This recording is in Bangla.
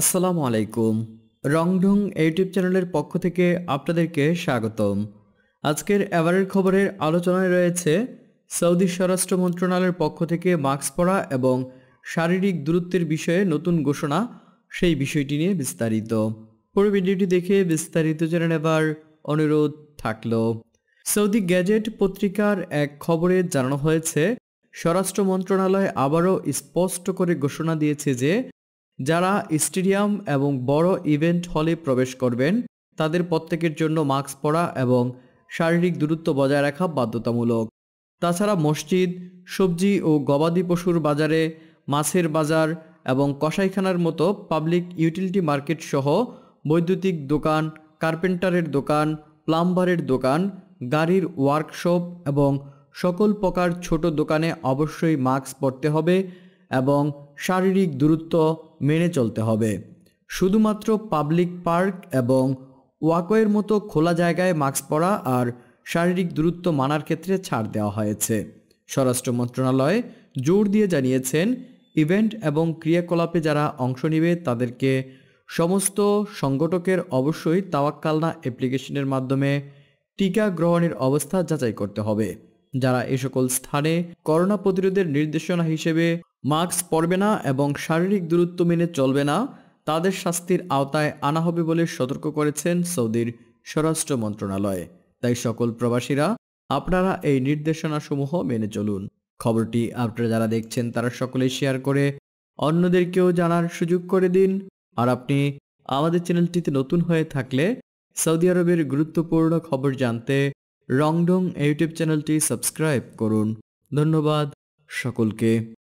আসসালামু আলাইকুম রংঢং ইউটিউব চ্যানেলের পক্ষ থেকে আপনাদেরকে স্বাগতম আজকের এবারের খবরের আলোচনায় রয়েছে সৌদি স্বরাষ্ট্র মন্ত্রণালয়ের পক্ষ থেকে মাস্ক পরা এবং শারীরিক দূরত্বের বিষয়ে নতুন ঘোষণা সেই বিষয়টি নিয়ে বিস্তারিত পুরো ভিডিওটি দেখে বিস্তারিত জেনে নেবার অনুরোধ থাকল সৌদি গ্যাজেট পত্রিকার এক খবরে জানানো হয়েছে স্বরাষ্ট্র মন্ত্রণালয় আবারও স্পষ্ট করে ঘোষণা দিয়েছে যে যারা স্টেডিয়াম এবং বড় ইভেন্ট হলে প্রবেশ করবেন তাদের প্রত্যেকের জন্য মাস্ক পরা এবং শারীরিক দূরত্ব বজায় রাখা বাধ্যতামূলক তাছাড়া মসজিদ সবজি ও গবাদি পশুর বাজারে মাছের বাজার এবং কষাইখানার মতো পাবলিক ইউটিলিটি মার্কেট সহ বৈদ্যুতিক দোকান কার্পেন্টারের দোকান প্লাম্বারের দোকান গাড়ির ওয়ার্কশপ এবং সকল প্রকার ছোট দোকানে অবশ্যই মাস্ক পরতে হবে এবং শারীরিক দূরত্ব মেনে চলতে হবে শুধুমাত্র পাবলিক পার্ক এবং ওয়াকওয়ের মতো খোলা জায়গায় মাস্ক পরা আর শারীরিক দূরত্ব মানার ক্ষেত্রে ছাড় দেওয়া হয়েছে স্বরাষ্ট্র মন্ত্রণালয় জোর দিয়ে জানিয়েছেন ইভেন্ট এবং ক্রিয়াকলাপে যারা অংশ নেবে তাদেরকে সমস্ত সংগঠকের অবশ্যই তাওয়াক্কালনা অ্যাপ্লিকেশনের মাধ্যমে টিকা গ্রহণের অবস্থা যাচাই করতে হবে যারা এ সকল স্থানে করোনা প্রতিরোধের নির্দেশনা হিসেবে মাস্ক পরবে না এবং শারীরিক দূরত্ব মেনে চলবে না তাদের শাস্তির আওতায় আনা হবে বলে সতর্ক করেছেন সৌদির স্বরাষ্ট্র মন্ত্রণালয় তাই সকল প্রবাসীরা আপনারা এই নির্দেশনাসমূহ মেনে চলুন খবরটি আপনারা যারা দেখছেন তারা সকলে শেয়ার করে অন্যদেরকেও জানার সুযোগ করে দিন আর আপনি আমাদের চ্যানেলটিতে নতুন হয়ে থাকলে সৌদি আরবের গুরুত্বপূর্ণ খবর জানতে রংডং ইউটিউব চ্যানেলটি সাবস্ক্রাইব করুন ধন্যবাদ সকলকে